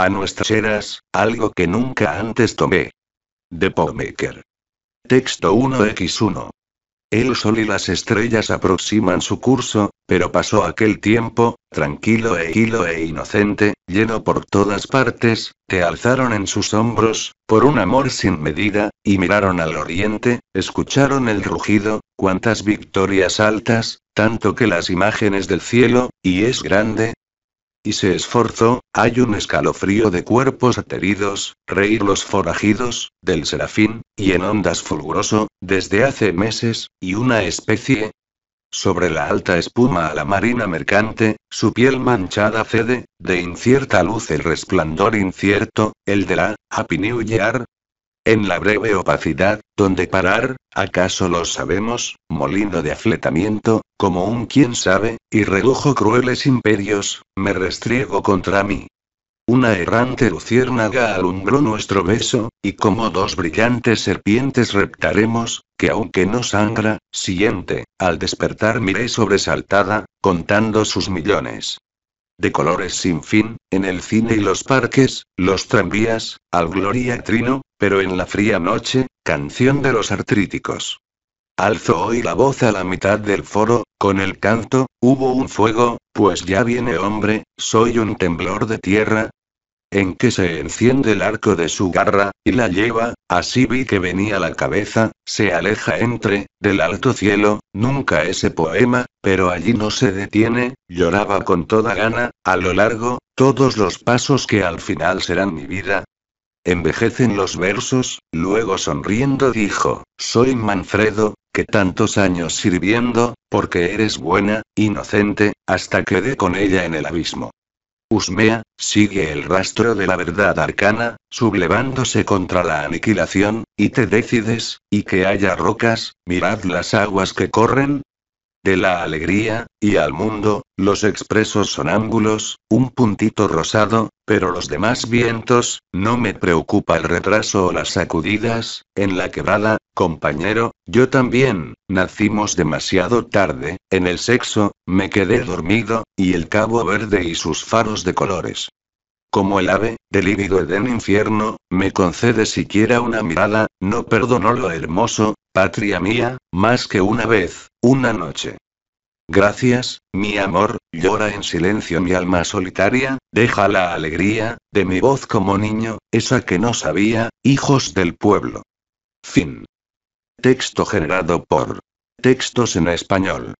A nuestras eras, algo que nunca antes tomé. The Pomaker. Texto 1x1. El sol y las estrellas aproximan su curso, pero pasó aquel tiempo, tranquilo e hilo e inocente, lleno por todas partes, te alzaron en sus hombros, por un amor sin medida, y miraron al oriente, escucharon el rugido, cuantas victorias altas, tanto que las imágenes del cielo, y es grande, y se esforzó, hay un escalofrío de cuerpos ateridos, reír los forajidos, del serafín, y en ondas fulguroso, desde hace meses, y una especie, sobre la alta espuma a la marina mercante, su piel manchada cede, de incierta luz el resplandor incierto, el de la Happy New Year, en la breve opacidad, donde parar, acaso lo sabemos, molino de afletamiento, como un quien sabe, y redujo crueles imperios, me restriego contra mí. Una errante luciérnaga alumbró nuestro beso, y como dos brillantes serpientes reptaremos, que aunque no sangra, siguiente, al despertar miré sobresaltada, contando sus millones de colores sin fin, en el cine y los parques, los tranvías, al gloria trino, pero en la fría noche, canción de los artríticos. Alzo hoy la voz a la mitad del foro, con el canto, hubo un fuego, pues ya viene hombre, soy un temblor de tierra. En que se enciende el arco de su garra, y la lleva, así vi que venía la cabeza, se aleja entre, del alto cielo, nunca ese poema, pero allí no se detiene, lloraba con toda gana, a lo largo, todos los pasos que al final serán mi vida, envejecen los versos, luego sonriendo dijo, Soy Manfredo, que tantos años sirviendo, porque eres buena, inocente, hasta quedé con ella en el abismo. Usmea, sigue el rastro de la verdad arcana, sublevándose contra la aniquilación, y te decides, y que haya rocas, mirad las aguas que corren, de la alegría, y al mundo, los expresos son ángulos, un puntito rosado, pero los demás vientos, no me preocupa el retraso o las sacudidas, en la quebrada, compañero, yo también, nacimos demasiado tarde, en el sexo, me quedé dormido, y el Cabo Verde y sus faros de colores. Como el ave, del lívido Edén infierno, me concede siquiera una mirada, no perdonó lo hermoso, patria mía, más que una vez, una noche. Gracias, mi amor, llora en silencio mi alma solitaria, deja la alegría, de mi voz como niño, esa que no sabía, hijos del pueblo. Fin. Texto generado por Textos en español.